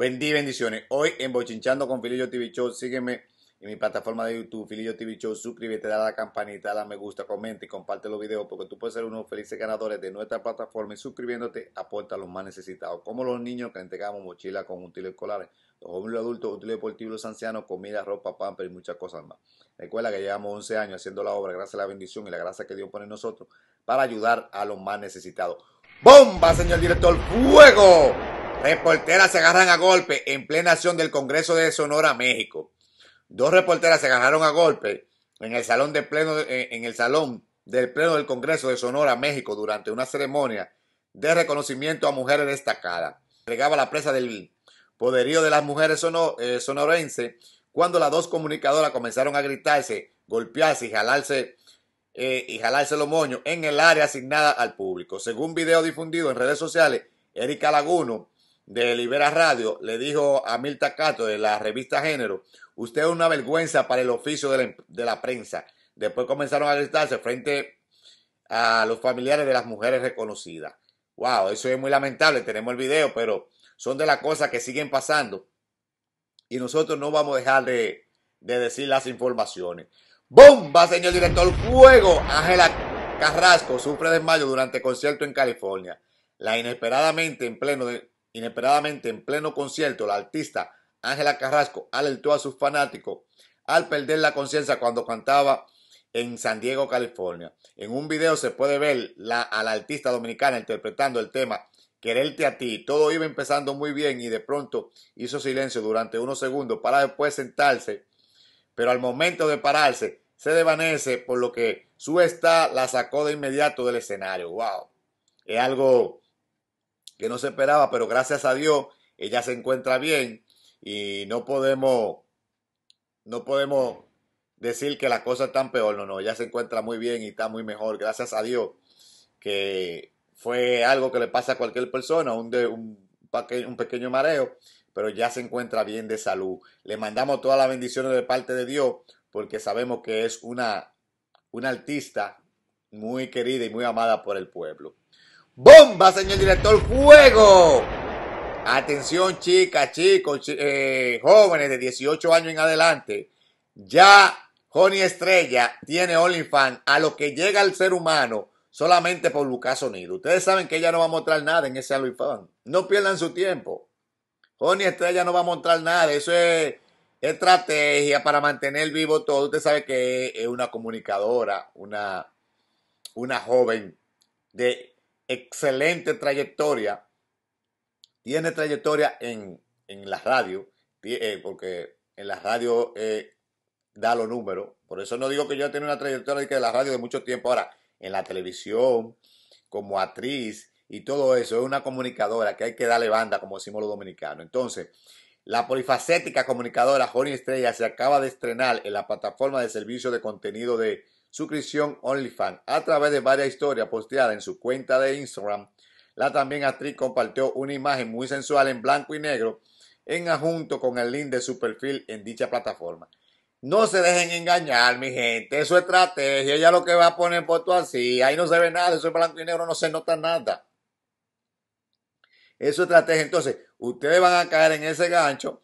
Bendí bendiciones. Hoy en Bochinchando con Filillo TV Show, sígueme en mi plataforma de YouTube, Filillo TV Show. Suscríbete, dale a la campanita, dale a me gusta, comenta y comparte los videos porque tú puedes ser uno de los felices ganadores de nuestra plataforma y suscribiéndote aporta a los más necesitados, como los niños que entregamos mochilas con útiles escolares, los jóvenes los adultos, útiles deportivos, los ancianos, comida, ropa, pamper y muchas cosas más. Recuerda que llevamos 11 años haciendo la obra gracias a la bendición y la gracia que Dios pone en nosotros para ayudar a los más necesitados. ¡Bomba, señor director! ¡Fuego! Reporteras se agarran a golpe en plena acción del Congreso de Sonora, México. Dos reporteras se agarraron a golpe en el salón de pleno, eh, en el salón del pleno del Congreso de Sonora, México, durante una ceremonia de reconocimiento a mujeres destacadas. Llegaba la presa del poderío de las mujeres eh, sonor, cuando las dos comunicadoras comenzaron a gritarse, golpearse y jalarse eh, y jalarse los moños en el área asignada al público. Según video difundido en redes sociales, Erika Laguno, de Libera Radio le dijo a Milta Cato de la revista Género, usted es una vergüenza para el oficio de la, em-, prensa. Después comenzaron a alertarse frente a los familiares de las mujeres reconocidas. Wow, eso es muy lamentable. Tenemos el video, pero son de las cosas que siguen pasando. Y nosotros no vamos a dejar de, decir las informaciones. ¡Bomba, señor director! ¡Fuego! Ángela Carrasco sufre desmayo durante concierto en California. La inesperadamente en pleno de Inesperadamente, en pleno concierto, la artista Ángela Carrasco alertó a sus fanáticos al perder la conciencia cuando cantaba en San Diego, California. En un video se puede ver la, a la artista dominicana interpretando el tema Quererte a ti. Todo iba empezando muy bien y de pronto hizo silencio durante unos segundos para después sentarse, pero al momento de pararse se devanece por lo que su está la sacó de inmediato del escenario. ¡Wow! Es algo que no se esperaba, pero gracias a Dios ella se encuentra bien y no podemos, no podemos decir que las cosas están peor, no, no, ella se encuentra muy bien y está muy mejor, gracias a Dios, que fue algo que le pasa a cualquier persona, un, de, un, un pequeño mareo, pero ya se encuentra bien de salud. Le mandamos todas las bendiciones de parte de Dios porque sabemos que es una, una artista muy querida y muy amada por el pueblo. Bomba, señor director, fuego. Atención, chicas, chicos, eh, jóvenes de 18 años en adelante. Ya jony Estrella tiene OnlyFans a lo que llega al ser humano solamente por Lucas Sonido. Ustedes saben que ella no va a mostrar nada en ese OnlyFans. No pierdan su tiempo. jony Estrella no va a mostrar nada. Eso es estrategia para mantener vivo todo. Usted sabe que es una comunicadora, una, una joven de excelente trayectoria. Tiene trayectoria en, la radio, eh, porque en la radio eh, da los números. Por eso no digo que yo tiene una trayectoria de la radio de mucho tiempo. Ahora, en la televisión, como actriz y todo eso, es una comunicadora que hay que darle banda, como decimos los dominicanos. Entonces, la polifacética comunicadora Joni Estrella se acaba de estrenar en la plataforma de servicio de contenido de, suscripción OnlyFans. A través de varias historias posteadas en su cuenta de Instagram, la también actriz compartió una imagen muy sensual en blanco y negro en adjunto con el link de su perfil en dicha plataforma. No se dejen engañar, mi gente. Eso es estrategia. Ella lo que va a poner foto así. Ahí no se ve nada. Eso es blanco y negro. No se nota nada. Eso es estrategia. Entonces, ustedes van a caer en ese gancho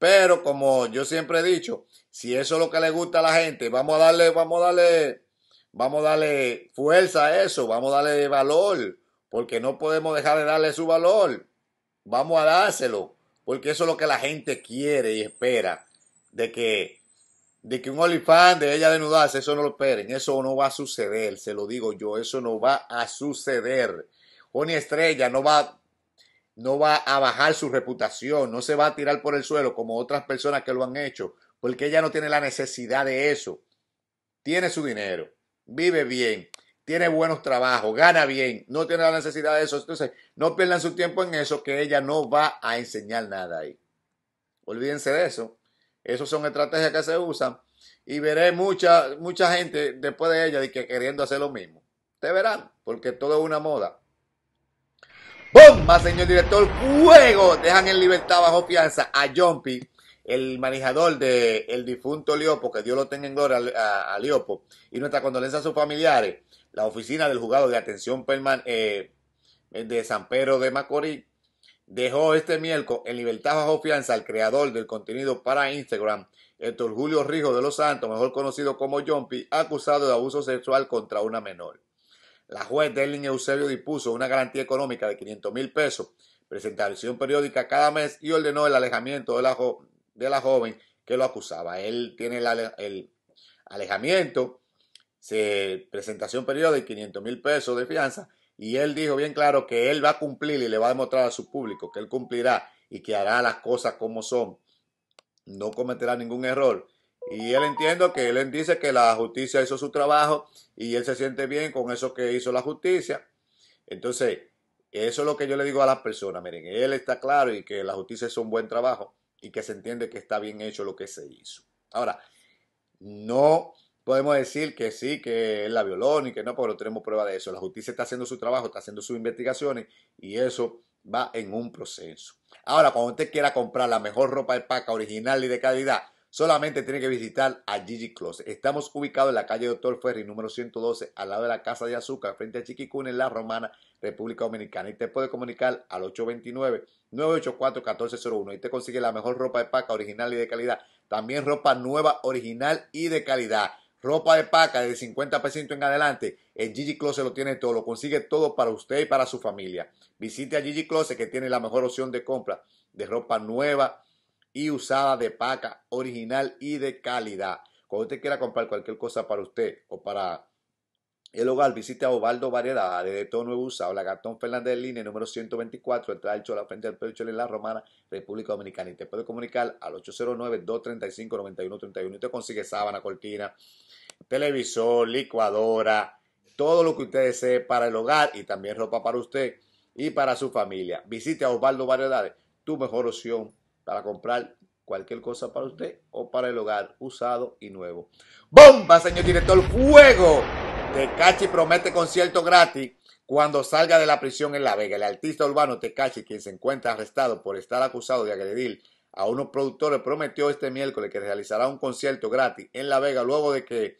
pero como yo siempre he dicho, si eso es lo que le gusta a la gente, vamos a darle, vamos a darle, vamos a darle fuerza a eso, vamos a darle valor, porque no podemos dejar de darle su valor. Vamos a dárselo, porque eso es lo que la gente quiere y espera, de que, de que un olifán de ella denudarse, eso no lo esperen, eso no va a suceder, se lo digo yo, eso no va a suceder. ni Estrella no va, no va a bajar su reputación, no se va a tirar por el suelo como otras personas que lo han hecho, porque ella no tiene la necesidad de eso. Tiene su dinero, vive bien, tiene buenos trabajos, gana bien, no tiene la necesidad de eso. Entonces, no pierdan su tiempo en eso, que ella no va a enseñar nada ahí. Olvídense de eso. Esas son estrategias que se usan y veré mucha, mucha gente después de ella que queriendo hacer lo mismo. Te verán, porque todo es una moda. Bomba, señor director. Juego. Dejan en libertad bajo fianza a Jumpy, el manejador del el difunto Liopo, que Dios lo tenga en gloria a, Liopo, y nuestra condolencia a sus familiares. La oficina del juzgado de atención permanente eh, de San Pedro de Macorís dejó este miércoles en libertad bajo fianza al creador del contenido para Instagram, Héctor Julio Rijo de los Santos, mejor conocido como Jumpy, acusado de abuso sexual contra una menor. La juez Delin Eusebio dispuso una garantía económica de 500 mil pesos, presentación periódica cada mes y ordenó el alejamiento de la, joven que lo acusaba. Él tiene el, alejamiento, se, presentación periódica y 500 mil pesos de fianza y él dijo bien claro que él va a cumplir y le va a demostrar a su público que él cumplirá y que hará las cosas como son. No cometerá ningún error y él entiende que él dice que la justicia hizo su trabajo y él se siente bien con eso que hizo la justicia. Entonces, eso es lo que yo le digo a las personas. Miren, él está claro y que la justicia es un buen trabajo y que se entiende que está bien hecho lo que se hizo. Ahora, no podemos decir que sí, que él la violó ni que no, porque no tenemos prueba de eso. La justicia está haciendo su trabajo, está haciendo sus investigaciones y eso va en un proceso. Ahora, cuando usted quiera comprar la mejor ropa de paca original y de calidad, Solamente tiene que visitar a Gigi Closet. Estamos ubicados en la calle Doctor Ferry, número 112, al lado de la Casa de Azúcar, frente a Chiquicún en La Romana, República Dominicana. Y te puede comunicar al 829-984-1401. Y te consigue la mejor ropa de paca original y de calidad. También ropa nueva, original y de calidad. Ropa de paca de 50% en adelante. En Gigi Closet lo tiene todo. Lo consigue todo para usted y para su familia. Visite a Gigi Closet que tiene la mejor opción de compra de ropa nueva y usada de paca, original y de calidad. Cuando usted quiera comprar cualquier cosa para usted o para el hogar, visite a Osvaldo Variedades de todo nuevo usado, la Gastón Fernández Línea, número 124, entre de la frente del Pecho en la Romana, República Dominicana. Y te puede comunicar al 809-235-9131 y te consigue sábana, cortina, televisor, licuadora, todo lo que usted desee para el hogar y también ropa para usted y para su familia. Visite a Osvaldo Variedades, tu mejor opción para comprar cualquier cosa para usted o para el hogar, usado y nuevo. ¡Bomba, señor director! ¡Fuego! Tecachi promete concierto gratis cuando salga de la prisión en La Vega. El artista urbano Tecachi, quien se encuentra arrestado por estar acusado de agredir a unos productores, prometió este miércoles que realizará un concierto gratis en La Vega luego de que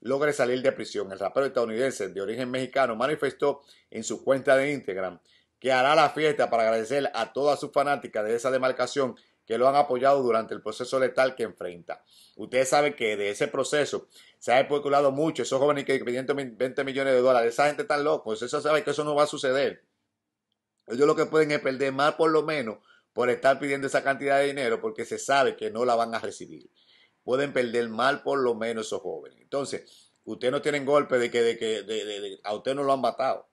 logre salir de prisión. El rapero estadounidense de origen mexicano manifestó en su cuenta de Instagram que hará la fiesta para agradecer a todas sus fanáticas de esa demarcación que lo han apoyado durante el proceso letal que enfrenta. Ustedes saben que de ese proceso se ha especulado mucho, esos jóvenes que piden 20 millones de dólares, esa gente está loca, eso sabe que eso no va a suceder. Ellos lo que pueden es perder mal, por lo menos por estar pidiendo esa cantidad de dinero porque se sabe que no la van a recibir. Pueden perder mal por lo menos esos jóvenes. Entonces, ustedes no tienen golpe de que, que a usted no lo han matado.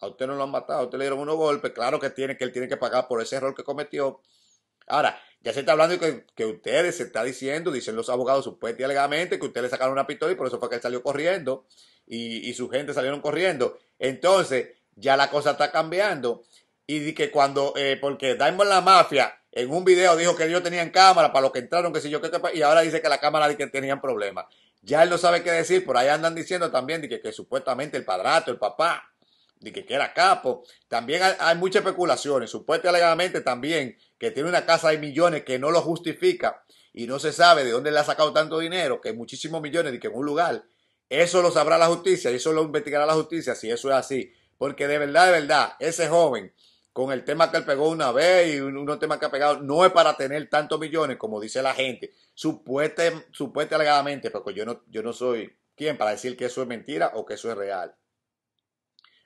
A usted no lo han matado, a usted le dieron unos golpes, claro que tiene que él tiene que pagar por ese error que cometió. Ahora, que se está hablando que, que ustedes, se está diciendo, dicen los abogados supuestamente y alegadamente, que ustedes sacaron una pistola y por eso fue que él salió corriendo y, su gente salieron corriendo. Entonces, ya la cosa está cambiando. Y que cuando, eh, porque Daimon la mafia en un video dijo que ellos tenían cámara para los que entraron, que si yo qué, y ahora dice que la cámara de que tenían problemas. Ya él no sabe qué decir, por ahí andan diciendo también de que, que supuestamente el padrato, el papá, de que, era capo. También hay, muchas especulaciones, supuestamente alegadamente también, que tiene una casa de millones que no lo justifica y no se sabe de dónde le ha sacado tanto dinero, que muchísimos millones, de que en un lugar. Eso lo sabrá la justicia y eso lo investigará la justicia si eso es así. Porque de verdad, de verdad, ese joven, con el tema que él pegó una vez y unos temas que ha pegado, no es para tener tantos millones, como dice la gente, supuestamente supuestamente, alegadamente, porque yo no, yo no soy quien para decir que eso es mentira o que eso es real.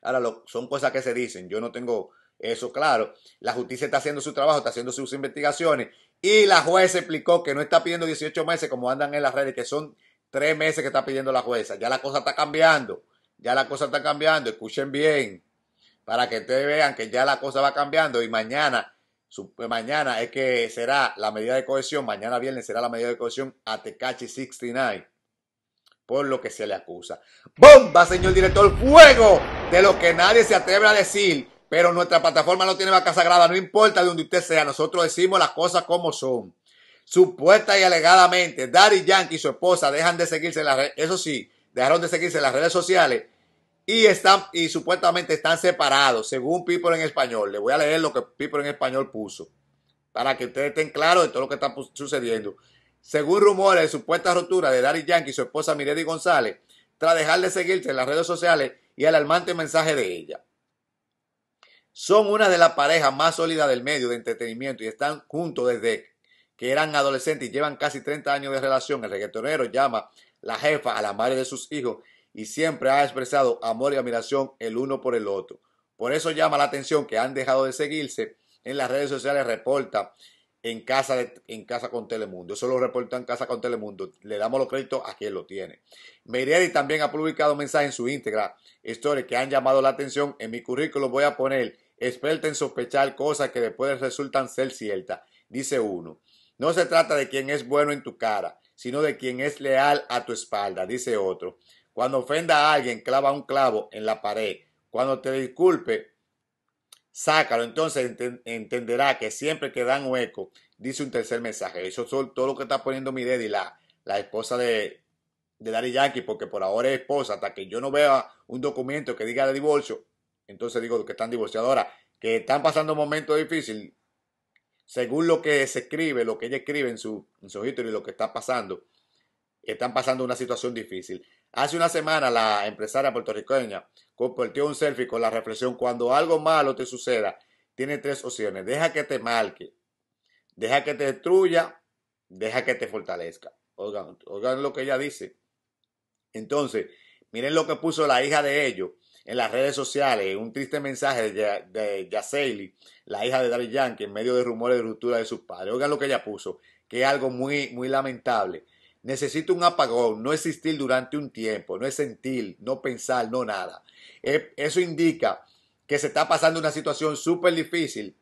Ahora, lo, son cosas que se dicen, yo no tengo eso claro. La justicia está haciendo su trabajo, está haciendo sus investigaciones y la jueza explicó que no está pidiendo 18 meses como andan en las redes, que son tres meses que está pidiendo la jueza. Ya la cosa está cambiando, ya la cosa está cambiando, escuchen bien, para que ustedes vean que ya la cosa va cambiando y mañana mañana es que será la medida de cohesión, mañana viernes será la medida de cohesión a Tecachi 69 por lo que se le acusa. ¡Bomba, señor director! ¡Fuego! De lo que nadie se atreve a decir. Pero nuestra plataforma no tiene vaca sagrada, no importa de donde usted sea, nosotros decimos las cosas como son. Supuesta y alegadamente, Daddy Yankee y su esposa dejan de seguirse en las redes, eso sí, dejaron de seguirse en las redes sociales y están y supuestamente están separados, según People en español. Le voy a leer lo que People en español puso para que ustedes estén claros de todo lo que está sucediendo. Según rumores de supuesta rotura de Daddy Yankee y su esposa Miredi González, tras dejar de seguirse en las redes sociales y el alarmante mensaje de ella. Son una de las parejas más sólidas del medio de entretenimiento y están juntos desde que eran adolescentes y llevan casi 30 años de relación. El reggaetonero llama la jefa a la madre de sus hijos y siempre ha expresado amor y admiración el uno por el otro. Por eso llama la atención que han dejado de seguirse en las redes sociales, reporta en casa, con Telemundo. Eso lo reportó en casa con Telemundo. Le damos los créditos a quien lo tiene. Merieri también ha publicado mensajes en su íntegra, historias que han llamado la atención. En mi currículo voy a poner experta en sospechar cosas que después resultan ser ciertas, dice uno. No se trata de quien es bueno en tu cara, sino de quien es leal a tu espalda, dice otro. Cuando ofenda a alguien, clava un clavo en la pared. Cuando te disculpe, Sácalo, entonces entenderá que siempre que dan hueco, dice un tercer mensaje. Eso es todo lo que está poniendo mi y la, esposa de, de Daddy porque por ahora es esposa, hasta que yo no vea un documento que diga de divorcio, entonces digo que están divorciadora, que están pasando un momento difícil, según lo que se escribe, lo que ella escribe en su, en y lo que está pasando, están pasando una situación difícil. Hace una semana la empresaria puertorriqueña compartió un selfie con la reflexión, cuando algo malo te suceda, tiene tres opciones. Deja que te marque, deja que te destruya, deja que te fortalezca. Oigan, oigan lo que ella dice. Entonces, miren lo que puso la hija de ellos en las redes sociales. Un triste mensaje de, de la hija de David Yankee, en medio de rumores de ruptura de sus padres. Oigan lo que ella puso, que es algo muy, muy lamentable. Necesita un apagón, no existir durante un tiempo, no es sentir, no pensar, no nada. Eh, eso indica que se está pasando una situación súper difícil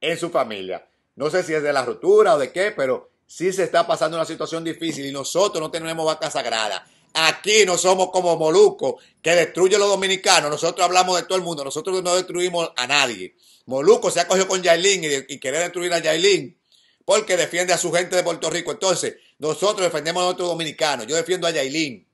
en su familia. No sé si es de la ruptura o de qué, pero sí se está pasando una situación difícil y nosotros no tenemos vaca sagrada. Aquí no somos como Moluco, que destruye a los dominicanos. Nosotros hablamos de todo el mundo, nosotros no destruimos a nadie. Moluco se ha cogido con Yailin y, y quiere destruir a Yailin porque defiende a su gente de Puerto Rico. Entonces, nosotros defendemos a nuestros dominicanos. Yo defiendo a Yailin.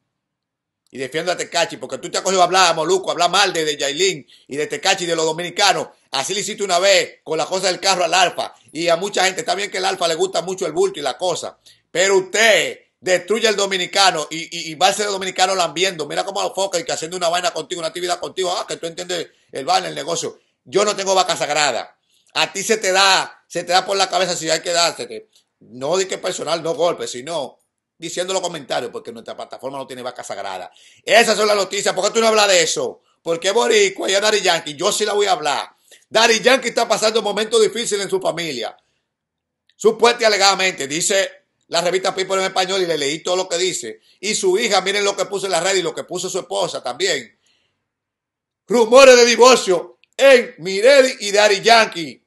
Y defiendo a Tecachi, porque tú te has cogido a hablar, Moluco, hablar mal de, de y de Tecachi y de los dominicanos. Así lo hiciste una vez con la cosa del carro al Alfa. Y a mucha gente, está bien que el Alfa le gusta mucho el bulto y la cosa. Pero usted destruye al dominicano y, va a ser el dominicano lambiendo. Mira cómo lo foca y que haciendo una vaina contigo, una actividad contigo. Ah, que tú entiendes el vaina, el negocio. Yo no tengo vaca sagrada. A ti se te da, se te da por la cabeza si hay que dársete no de que personal, no golpe, sino diciendo los comentarios, porque nuestra plataforma no tiene vaca sagrada. Esas son las noticias. ¿Por qué tú no hablas de eso? Porque Boricua y a Dari Yankee, yo sí la voy a hablar. Dari Yankee está pasando un momento difícil en su familia. Supuestamente alegadamente, dice la revista People en español y le leí todo lo que dice. Y su hija, miren lo que puso en la red y lo que puso su esposa también. Rumores de divorcio en Mireli y Dari Yankee.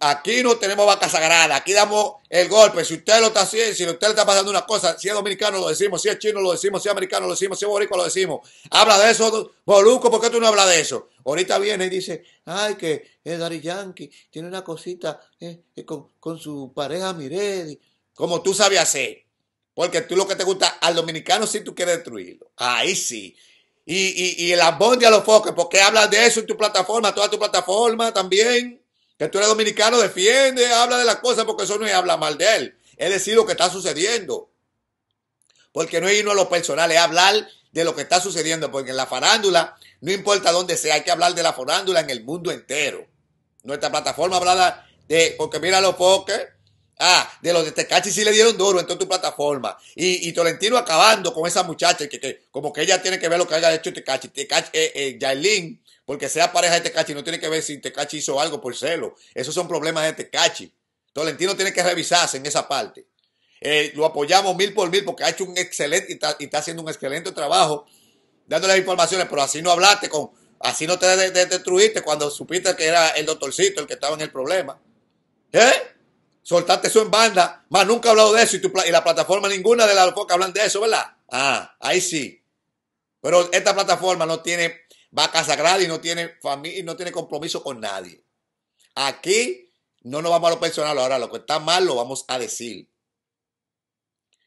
Aquí no tenemos vaca sagrada, aquí damos el golpe. Si usted lo está haciendo, si usted le está pasando una cosa, si es dominicano lo decimos, si es chino lo decimos, si es americano lo decimos, si es boricua lo decimos. Habla de eso, Boluco, ¿por qué tú no hablas de eso? Ahorita viene y dice, ay, que es Dari Yankee tiene una cosita eh, eh, con, su pareja Miredi. Como tú sabes hacer, porque tú lo que te gusta al dominicano si tú quieres destruirlo. Ahí sí. Y, y, y el a los focos, porque hablas de eso en tu plataforma, toda tu plataforma también que tú eres dominicano, defiende, habla de las cosas porque eso no habla mal de él. Es decir, lo que está sucediendo. Porque no es irnos a lo personal, es hablar de lo que está sucediendo. Porque en la farándula, no importa dónde sea, hay que hablar de la farándula en el mundo entero. Nuestra plataforma habla de, porque mira los pokers, Ah, de los de Tecachi sí le dieron duro en toda tu plataforma. Y, y Tolentino acabando con esa muchacha, que, como que ella tiene que ver lo que haya hecho Tecachi. Tecachi, eh, eh, porque sea pareja de Tecachi no tiene que ver si Tecachi hizo algo por celo. Esos son problemas de Tecachi. Tolentino tiene que revisarse en esa parte. Eh, lo apoyamos mil por mil porque ha hecho un excelente y está, haciendo un excelente trabajo dándole las informaciones, pero así no hablaste con, así no te destruiste cuando supiste que era el doctorcito el que estaba en el problema. ¿Eh? Soltaste eso en banda, más nunca he hablado de eso y, la plataforma ninguna de la que hablan de eso, ¿verdad? Ah, ahí sí. Pero esta plataforma no tiene va a casa grande y no tiene familia y no tiene compromiso con nadie. Aquí no nos vamos a lo personal ahora, lo que está mal lo vamos a decir.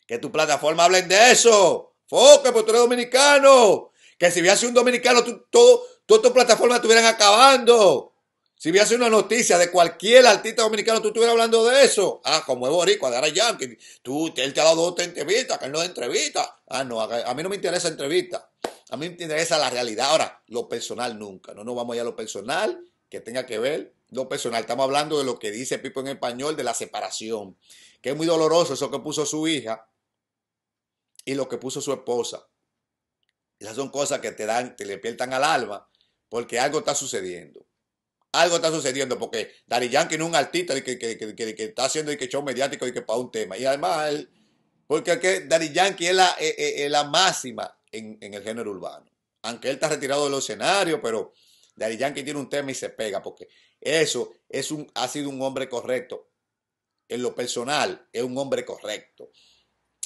Que tu plataforma hablen de eso. Foque, porque tú eres dominicano. Que si hubiese un dominicano, tú, todo, todas tus plataformas estuvieran acabando. Si hubiese una noticia de cualquier artista dominicano, tú estuvieras hablando de eso. Ah, como es Boricua, de Tú, él te ha dado dos entrevistas, que él no entrevista. Ah, no, a mí no me interesa entrevista. A mí me interesa la realidad. Ahora, lo personal nunca. No nos vamos allá a lo personal que tenga que ver. Lo personal, estamos hablando de lo que dice Pipo en español, de la separación. Que es muy doloroso eso que puso su hija y lo que puso su esposa. Esas son cosas que te dan, te despiertan al alma, porque algo está sucediendo. Algo está sucediendo, porque Dari Yankee no es un artista que, que, que, está haciendo y que show mediático y que para un tema. Y además, porque Dari Yankee la, es la eh, eh, eh, máxima en, el género urbano. Aunque él está retirado del escenario, pero Daddy Yankee tiene un tema y se pega, porque eso es un, ha sido un hombre correcto. En lo personal, es un hombre correcto.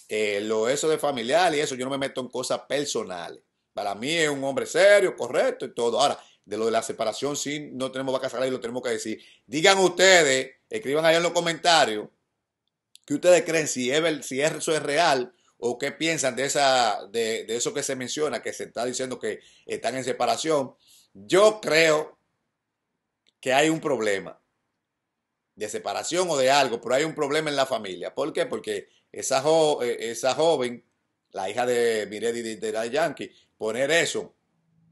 Eh, lo eso de familiar y eso, yo no me meto en cosas personales. Para mí es un hombre serio, correcto y todo. Ahora, de lo de la separación, sí, no tenemos vacas y lo tenemos que decir. Digan ustedes, escriban ahí en los comentarios, que ustedes creen si, es, si eso es real o qué piensan de, esa, de, eso que se menciona, que se está diciendo que están en separación. Yo creo que hay un problema de separación o de algo, pero hay un problema en la familia. ¿Por qué? Porque esa, e, esa joven, la hija de Miredi de, de la Yankee, poner eso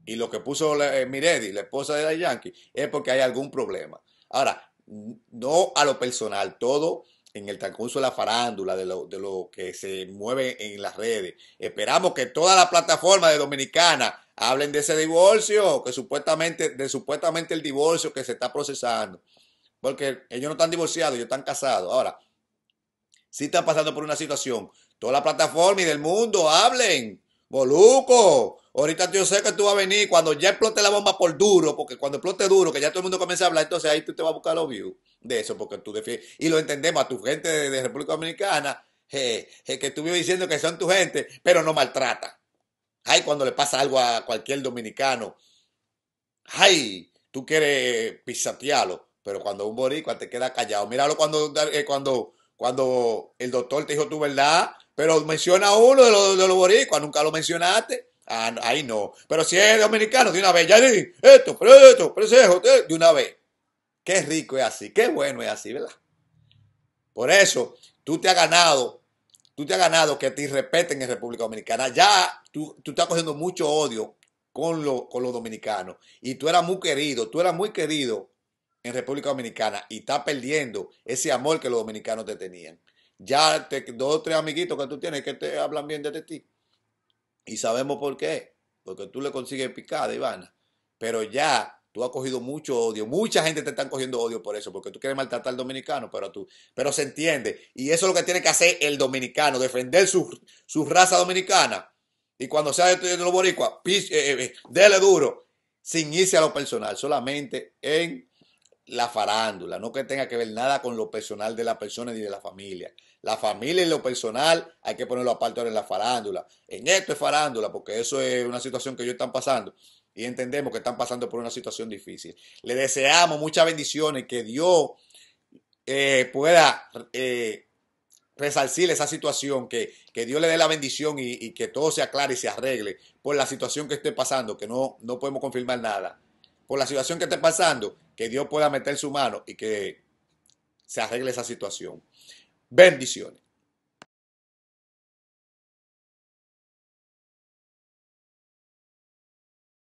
y lo que puso la eh, esposa de la Yankee, es porque hay algún problema. Ahora, no a lo personal, todo en el transcurso de la farándula, de lo, de lo que se mueve en las redes. Esperamos que toda la plataforma de Dominicana hablen de ese divorcio, que supuestamente, de supuestamente el divorcio que se está procesando. Porque ellos no están divorciados, ellos están casados. Ahora, si están pasando por una situación, toda la plataforma y del mundo hablen. Boluco, ahorita yo sé que tú vas a venir cuando ya explote la bomba por duro, porque cuando explote duro, que ya todo el mundo comienza a hablar, entonces ahí tú te vas a buscar los views de eso, porque tú defiendes, y lo entendemos a tu gente de, República Dominicana, que estuve diciendo que son tu gente, pero no maltrata. Ay, cuando le pasa algo a cualquier dominicano, ay, tú quieres pisatearlo, pero cuando un boricua te queda callado, míralo cuando, eh, cuando, cuando el doctor te dijo tu verdad, pero menciona a uno de los, de boricuas, nunca lo mencionaste. Ay, ah, ahí no. Pero si es dominicano, de una vez, ya esto, pero esto, pero de una vez. Qué rico es así, qué bueno es así, ¿verdad? Por eso, tú te has ganado, tú te has ganado que te respeten en República Dominicana. Ya tú, estás cogiendo mucho odio con, con los dominicanos. Y tú eras muy querido, tú eras muy querido en República Dominicana y estás perdiendo ese amor que los dominicanos te tenían. Ya dos o tres amiguitos que tú tienes que te hablan bien de ti. Y sabemos por qué. Porque tú le consigues picada, Ivana. Pero ya Tú has cogido mucho odio. Mucha gente te está cogiendo odio por eso, porque tú quieres maltratar al dominicano, pero tú, pero se entiende. Y eso es lo que tiene que hacer el dominicano, defender su, raza dominicana. Y cuando sea de los boricuas, eh, eh, dele duro, sin irse a lo personal, solamente en la farándula, no que tenga que ver nada con lo personal de la persona ni de la familia. La familia y lo personal hay que ponerlo aparte ahora en la farándula. En esto es farándula, porque eso es una situación que ellos están pasando y entendemos que están pasando por una situación difícil. Le deseamos muchas bendiciones, que Dios eh, pueda eh, resarcir esa situación, que, Dios le dé la bendición y, que todo se aclare y se arregle por la situación que esté pasando, que no, no podemos confirmar nada. Por la situación que esté pasando, que Dios pueda meter su mano y que se arregle esa situación. Bendiciones.